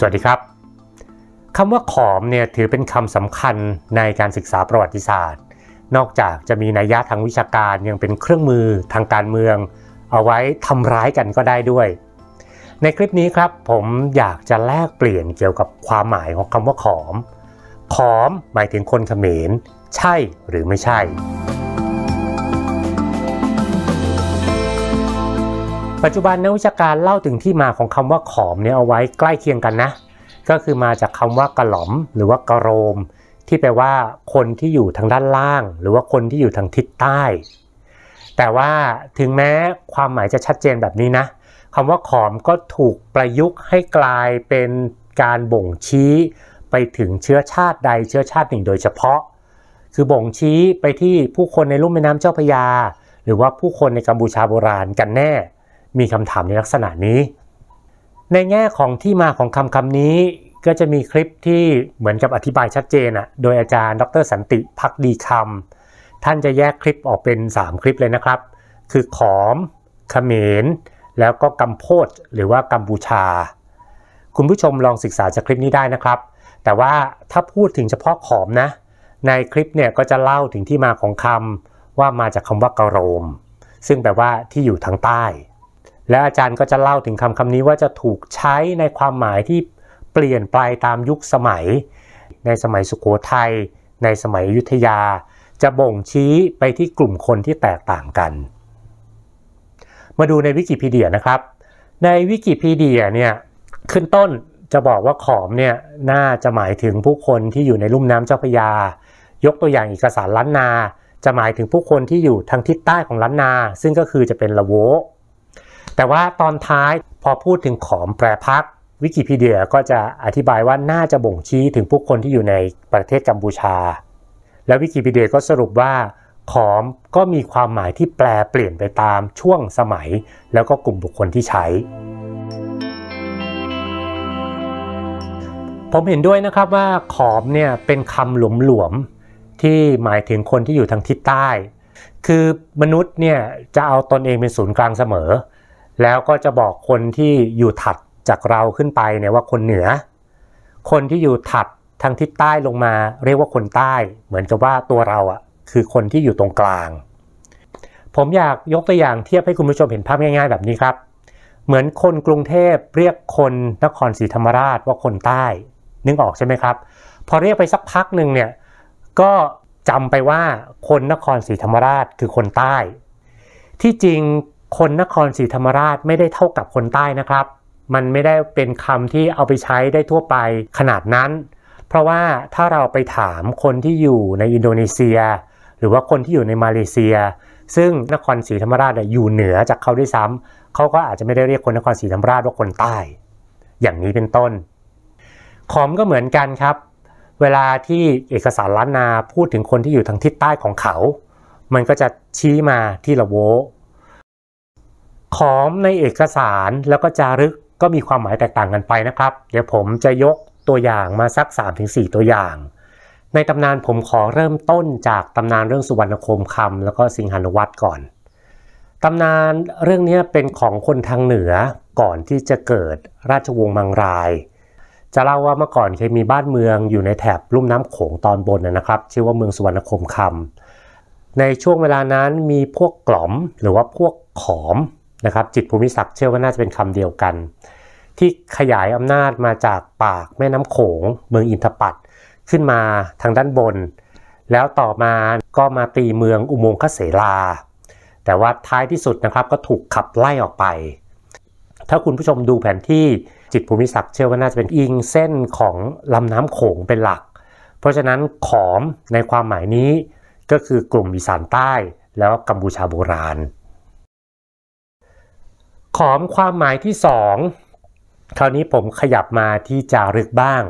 สวัสดีครับคำว่าขอมเนี่ยถือเป็นคำสำคัญในการศึกษาประวัติศาสตร์ นอกจากจะมีนัยยะทางวิชาการยังเป็นเครื่องมือทางการเมือง เอาไว้ทำร้ายกันก็ได้ด้วย ในคลิปนี้ครับ ผมอยากจะแลกเปลี่ยนเกี่ยวกับความหมายของคำว่าขอม ขอมหมายถึงคนเขมรใช่หรือไม่ใช่ปัจจุบันนักวิชาการเล่าถึงที่มาของคำว่า ขอมเนี่ยเอาไว้ใกล้เคียงกันนะ ก็คือมาจากคำว่ากระหล่อมหรือว่ากระโรม ที่แปลว่าคนที่อยู่ทางด้านล่างหรือว่าคนที่อยู่ทางทิศใต้ แต่ว่าถึงแม้ความหมายจะชัดเจนแบบนี้นะ คำว่า ขอมก็ถูกประยุกต์ให้กลายเป็นการบ่งชี้ ไปถึงเชื้อชาติใดเชื้อชาติหนึ่งโดยเฉพาะ คือบ่งชี้ไปที่ผู้คนในลุ่มแม่น้ำเจ้าพระยา หรือว่าผู้คนในกัมพูชาโบราณกันแน่มีคำถามในลักษณะนี้ ในแง่ของที่มาของคำคำนี้ ก็จะมีคลิปที่เหมือนกับอธิบายชัดเจนอะโดยอาจารย์ดรสันติพักดีคำ ท่านจะแยกคลิปออกเป็น 3 คลิปเลยนะครับ คือขอมเขมรแล้วก็กัมโพชหรือว่ากัมพูชา คุณผู้ชมลองศึกษาจากคลิปนี้ได้นะครับ แต่ว่าถ้าพูดถึงเฉพาะขอมนะ ในคลิปเนี่ยก็จะเล่าถึงที่มาของคำว่ามาจากคำว่ากะโรม ซึ่งแปลว่าที่อยู่ทางใต้และอาจารย์ก็จะเล่าถึงคำคำนี้ว่าจะถูกใช้ในความหมายที่เปลี่ยนไปตามยุคสมัย ในสมัยสุขโขทยัย ในสมัยอยุธยา จะบ่งชี้ไปที่กลุ่มคนที่แตกต่างกัน มาดูในวิกิพีเดียนะครับ ในวิกิพีเดียเนี่ยขึ้นต้นจะบอกว่าขอมเนี่ยน่าจะหมายถึงผู้คนที่อยู่ในลุ่มน้ำเจ้าพยา ยกตัวอย่างเอกสารล้านนาจะหมายถึงผู้คนที่อยู่ทางทิศใต้ของล้านนา ซึ่งก็คือจะเป็นละโวแต่ว่าตอนท้ายพอพูดถึงขอมแปรพักวิกิพีเดียก็จะอธิบายว่าน่าจะบ่งชี้ถึงผู้คนที่อยู่ในประเทศกัมพูชา แล้ววิกิพีเดียก็สรุปว่า ขอมก็มีความหมายที่แปลเปลี่ยนไปตามช่วงสมัย แล้วก็กลุ่มบุคคลที่ใช้ ผมเห็นด้วยนะครับว่าขอมเนี่ยเป็นคำหลวมๆ ที่หมายถึงคนที่อยู่ทางทิศใต้ คือมนุษย์เนี่ยจะเอาตนเองเป็นศูนย์กลางเสมอแล้วก็จะบอกคนที่อยู่ถัดจากเราขึ้นไปเนี่ยว่าคนเหนือ คนที่อยู่ถัดทางทิศใต้ลงมาเรียกว่าคนใต้ เหมือนกับว่าตัวเราอะคือคนที่อยู่ตรงกลาง ผมอยากยกตัวอย่างเทียบให้คุณผู้ชมเห็นภาพง่ายๆแบบนี้ครับ เหมือนคนกรุงเทพเรียกคนนครศรีธรรมราชว่าคนใต้ นึกออกใช่ไหมครับพอเรียกไปสักพักหนึ่งเนี่ยก็จำไปว่าคนนครศรีธรรมราชคือคนใต้ ที่จริงคนนครศรีธรรมราชไม่ได้เท่ากับคนใต้นะครับ มันไม่ได้เป็นคำที่เอาไปใช้ได้ทั่วไปขนาดนั้น เพราะว่าถ้าเราไปถามคนที่อยู่ในอินโดนีเซีย หรือว่าคนที่อยู่ในมาเลเซีย ซึ่งนครศรีธรรมราชอยู่เหนือจากเขาด้วยซ้ำเขาก็อาจจะไม่ได้เรียกคนนครศรีธรรมราชว่าคนใต้ อย่างนี้เป็นต้นขอมก็เหมือนกันครับ เวลาที่เอกสารล้านนาพูดถึงคนที่อยู่ทางทิศใต้ของเขา มันก็จะชี้มาที่ละโวขอมในเอกสารแล้วก็จารึกก็มีความหมายแตกต่างกันไปนะครับ เดี๋ยวผมจะยกตัวอย่างมาสัก 3-4 ตัวอย่าง ในตำนานผมขอเริ่มต้นจากตำนานเรื่องสุวรรณคมคำแล้วก็สิงหานุวัตรก่อนตำนานเรื่องนี้เป็นของคนทางเหนือก่อนที่จะเกิดราชวงศ์มังราย จะเล่าว่าเมื่อก่อนเคยมีบ้านเมืองอยู่ในแถบลุ่มน้ำโขงตอนบนนะครับชื่อว่าเมืองสุวรรณคมคำในช่วงเวลานั้นมีพวกกล่อมหรือว่าพวกขอมนะครับจิตภูมิศักดิ์เชื่อว่าน่าจะเป็นคำเดียวกัน ที่ขยายอำนาจมาจากปากแม่น้ำโขง เมืองอินทปัตขึ้นมาทางด้านบน แล้วต่อมาก็มาตีเมืองอุโมงคเสลาแต่ว่าท้ายที่สุดนะครับก็ถูกขับไล่ออกไป ถ้าคุณผู้ชมดูแผนที่จิตภูมิศักดิ์เชื่อว่าน่าจะเป็นอิงเส้นของลำน้ำโขงเป็นหลัก เพราะฉะนั้นขอมในความหมายนี้ก็คือกลุ่มอีสานใต้ แล้วกัมพูชาโบราณขอมความหมายที่สองคราวนี้ผมขยับมาที่จารึกบ้าง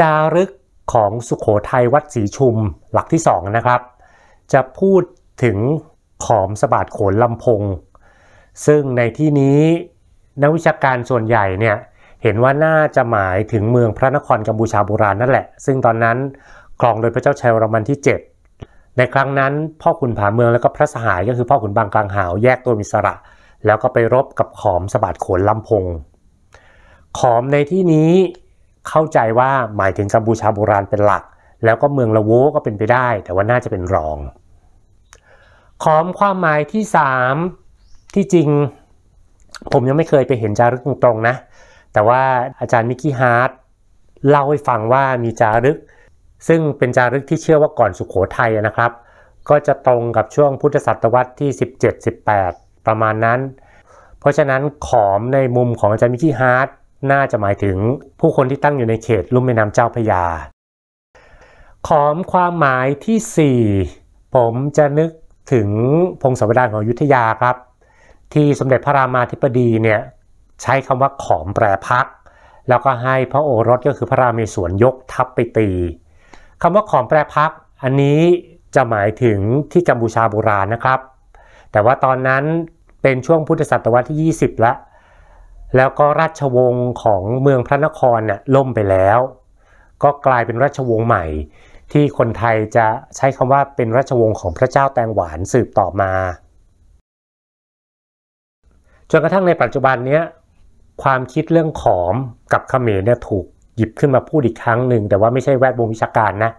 จารึกของสุขโขทัยวัดศรีชุมหลักที่สองนะครับ จะพูดถึงขอมสบาดโขนลำพง ซึ่งในที่นี้นักวิชาการส่วนใหญ่เนี่ยเห็นว่าน่าจะหมายถึงเมืองพระนครกัมพูชาโบราณนั่นแหละ ซึ่งตอนนั้นครองโดยพระเจ้าชัยวรมันที่ 7 ในครั้งนั้นพ่อขุนผาเมืองและก็พระสหาย ก็คือพ่อขุนบางกลางหาวแยกตัวมิสระแล้วก็ไปรบกับขอมสบัดโขนลำพง ขอมในที่นี้เข้าใจว่าหมายถึงกัมพูชาโบราณเป็นหลัก แล้วก็เมืองละโวก็เป็นไปได้แต่ว่าน่าจะเป็นรอง ขอมความหมายที่3ที่จริงผมยังไม่เคยไปเห็นจารึกตรงๆนะแต่ว่าอาจารย์มิกกี้ฮาร์ดเล่าให้ฟังว่ามีจารึก ซึ่งเป็นจารึกที่เชื่อว่าก่อนสุขโขทัยนะครับ ก็จะตรงกับช่วงพุทธศตวรรษที่ 17-18ประมาณนั้น เพราะฉะนั้นขอมในมุมของอาจารย์มิกกี้ฮาร์ดน่าจะหมายถึงผู้คนที่ตั้งอยู่ในเขตลุ่มแม่น้ำเจ้าพยา ขอมความหมายที่ 4 ผมจะนึกถึงพงศาวดารของยุทธยาครับ ที่สมเด็จพระรามาธิบดีเนี่ยใช้คำว่าขอมแปรพักแล้วก็ให้พระโอรสก็คือพระรามีสวนยกทัพไปตีคำว่าขอมแปรพักอันนี้จะหมายถึงที่กัมพูชาโบราณนะครับแต่ว่าตอนนั้นเป็นช่วงพุทธศตวรรษที่ 20ล้ว แล้วก็ราชวงศ์ของเมืองพระนครน่ะล่มไปแล้ว ก็กลายเป็นราชวงศ์ใหม่ที่คนไทยจะใช้คำว่าเป็นราชวงศ์ของพระเจ้าแตงหวานสืบต่อมา จนกระทั่งในปัจจุบันเนี้ยความคิดเรื่องขอมกับขเขมรเนี่ยถูกหยิบขึ้นมาพูดอีกครั้งหนึ่งแต่ว่าไม่ใช่แวดวงวิชาการนะ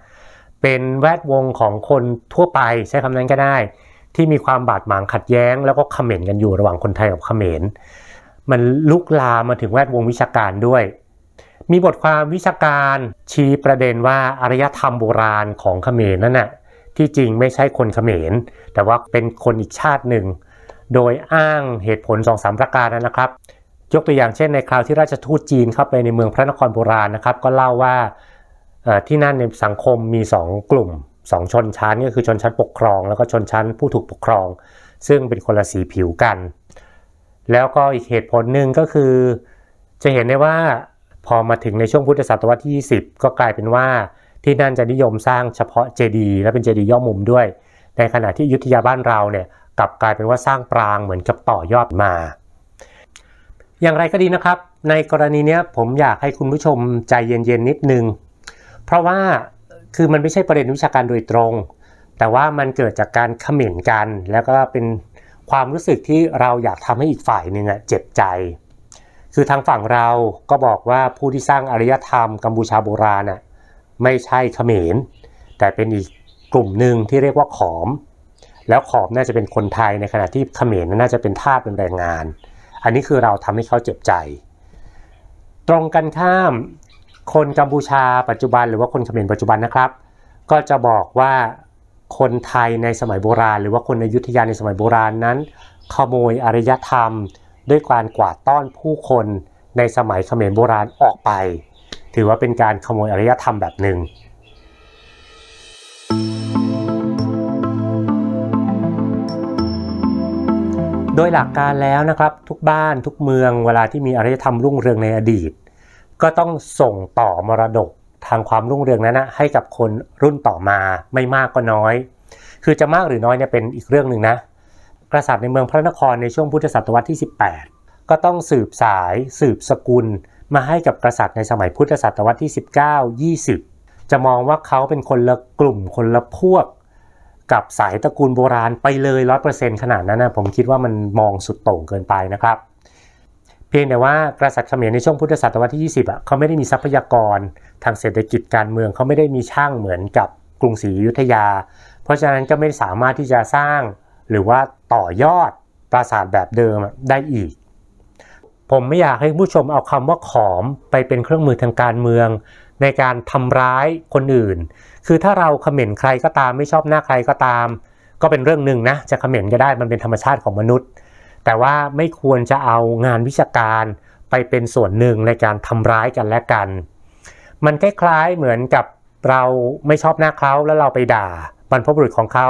เป็นแวดวงของคนทั่วไปใช้คำนั้นก็ได้ที่มีความบาดหมางขัดแย้งแล้วก็เขม่นกันอยู่ระหว่างคนไทยกับเขมร มันลุกลามมาถึงแวดวงวิชาการด้วย มีบทความวิชาการชี้ประเด็นว่าอารยธรรมโบราณของเขมรนั่นน่ะที่จริงไม่ใช่คนเขมร แต่ว่าเป็นคนอีกชาติหนึ่ง โดยอ้างเหตุผลสองสามประการนะครับ ยกตัวอย่างเช่นในคราวที่ราชทูตจีนเข้าไปในเมืองพระนครโบราณนะครับก็เล่าว่าที่นั่นในสังคมมี 2 กลุ่มสองชนชั้นก็คือชนชั้นปกครองแล้วก็ชนชั้นผู้ถูกปกครอง ซึ่งเป็นคนละสีผิวกัน แล้วก็อีกเหตุผลหนึ่งก็คือ จะเห็นได้ว่าพอมาถึงในช่วงพุทธศตวรรษที่ 20 ก็กลายเป็นว่าที่นั่นจะนิยมสร้างเฉพาะเจดีย์และเป็นเจดีย์ย่อมุมด้วยในขณะที่ยุทธยาบ้านเราเนี่ยกลับกลายเป็นว่าสร้างปรางเหมือนกับต่อยอดมา อย่างไรก็ดีนะครับในกรณีนี้ผมอยากให้คุณผู้ชมใจเย็นๆนิดนึง เพราะว่าคือมันไม่ใช่ประเด็นวิชาการโดยตรง แต่ว่ามันเกิดจากการขม่นกัน แล้วก็เป็นความรู้สึกที่เราอยากทำให้อีกฝ่ายหนึ่งอะเจ็บใจ คือทางฝั่งเราก็บอกว่าผู้ที่สร้างอารยธรรม กัมพูชาโบราณน่ะไม่ใช่ขมินแต่เป็นอีกกลุ่มหนึ่งที่เรียกว่าขอม แล้วขอมน่าจะเป็นคนไทยในขณะที่ขมินน่าจะเป็นทาสเป็นแรงงาน อันนี้คือเราทำให้เขาเจ็บใจ ตรงกันข้ามคนกัมพูชาปัจจุบันหรือว่าคนเขมรปัจจุบันนะครับ ก็จะบอกว่าคนไทยในสมัยโบราณ หรือว่าคนในยุทธยาในสมัยโบราณนั้น ขโมยอารยธรรมด้วยการกวาดต้อนผู้คนในสมัยเขมรโบราณออกไป ถือว่าเป็นการขโมยอารยธรรมแบบหนึ่งโดยหลักการแล้วนะครับทุกบ้านทุกเมืองเวลาที่มีอารยธรรมรุ่งเรืองในอดีตก็ต้องส่งต่อมรดกทางความรุ่งเรืองนั้นนะให้กับคนรุ่นต่อมาไม่มากก็น้อย คือจะมากหรือน้อยเนี่ยเป็นอีกเรื่องหนึ่งนะ กษัตริย์ในเมืองพระนครในช่วงพุทธศตวรรษที่ 18 ก็ต้องสืบสายสืบสกุลมาให้กับกษัตริย์ในสมัยพุทธศตวรรษที่19 20 จะมองว่าเขาเป็นคนละกลุ่มคนละพวก กับสายตระกูลโบราณไปเลยรร้ออเเป์นต์ขนาดนั้นนะผมคิดว่ามันมองสุดโต่งเกินไปนะครับเพียงแต่ว่ากษัตริย์เขมรในช่วงพุทธศตวรรษที่ 20อ่ะเขาไม่ได้มีทรัพยากร ทางเศรษฐกิจการเมืองเขาไม่ได้มีช่างเหมือนกับกรุงศรีอยุธยา เพราะฉะนั้นก็ไม่สามารถที่จะสร้างหรือว่าต่อยอดปราสาทแบบเดิมได้อีก ผมไม่อยากให้ผู้ชมเอาคำว่าขอมไปเป็นเครื่องมือทางการเมืองในการทำร้ายคนอื่น คือถ้าเราเขม่นใครก็ตามไม่ชอบหน้าใครก็ตาม ก็เป็นเรื่องหนึ่งนะจะเขม่นก็ได้มันเป็นธรรมชาติของมนุษย์แต่ว่าไม่ควรจะเอางานวิชาการไปเป็นส่วนหนึ่งในการทำร้ายกันและกัน มันคล้ายๆเหมือนกับเราไม่ชอบหน้าเขาแล้วเราไปด่า บรรพบุรุษของเขา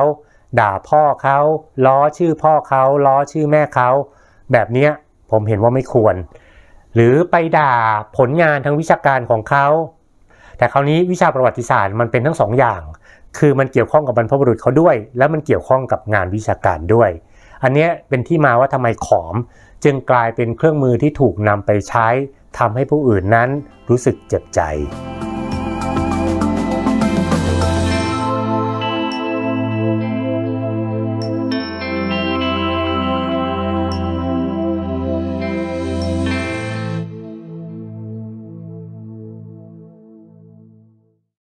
ด่าพ่อเขาล้อชื่อพ่อเขาล้อชื่อแม่เขาแบบนี้ผมเห็นว่าไม่ควร หรือไปด่าผลงานทางวิชาการของเขาแต่คราวนี้วิชาประวัติศาสตร์มันเป็นทั้งสองอย่าง คือมันเกี่ยวข้องกับบรรพบุรุษเขาด้วย และมันเกี่ยวข้องกับงานวิชาการด้วยอันนี้เป็นที่มาว่าทำไมขอม จึงกลายเป็นเครื่องมือที่ถูกนำไปใช้ทำให้ผู้อื่นนั้นรู้สึกเจ็บใจ